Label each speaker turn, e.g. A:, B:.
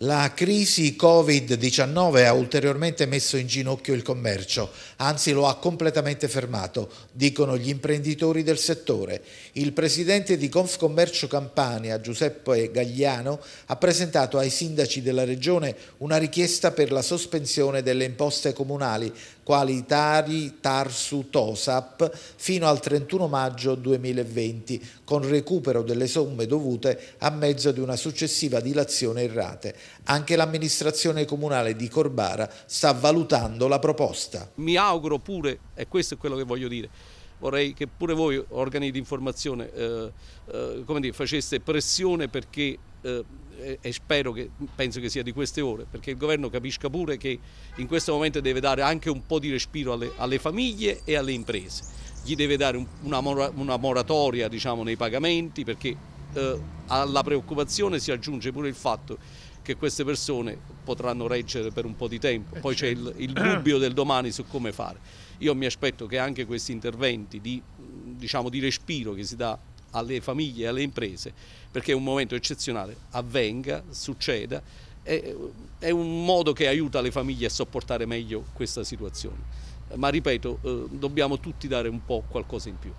A: La crisi Covid-19 ha ulteriormente messo in ginocchio il commercio, anzi lo ha completamente fermato, dicono gli imprenditori del settore. Il presidente di Confcommercio Campania, Giuseppe Gagliano, ha presentato ai sindaci della regione una richiesta per la sospensione delle imposte comunali Qualitari Tarsu Tosap fino al 31 maggio 2020, con recupero delle somme dovute a mezzo di una successiva dilazione in rate. Anche l'amministrazione comunale di Corbara sta valutando la proposta.
B: Mi auguro pure, e questo è quello che voglio dire, vorrei che pure voi, organi di informazione, eh, eh, dire, faceste pressione perché eh, e spero che, penso che sia di queste ore, perché il governo capisca pure che in questo momento deve dare anche un po' di respiro alle, alle famiglie e alle imprese, gli deve dare una, una moratoria diciamo, nei pagamenti perché eh, alla preoccupazione si aggiunge pure il fatto che queste persone potranno reggere per un po' di tempo, eh, poi c'è certo. il, il dubbio del domani su come fare. Io mi aspetto che anche questi interventi di, diciamo, di respiro che si dà alle famiglie e alle imprese, perché è un momento eccezionale, avvenga, succeda, è, un modo che aiuta le famiglie a sopportare meglio questa situazione. Ma ripeto, eh, dobbiamo tutti dare un po' qualcosa in più.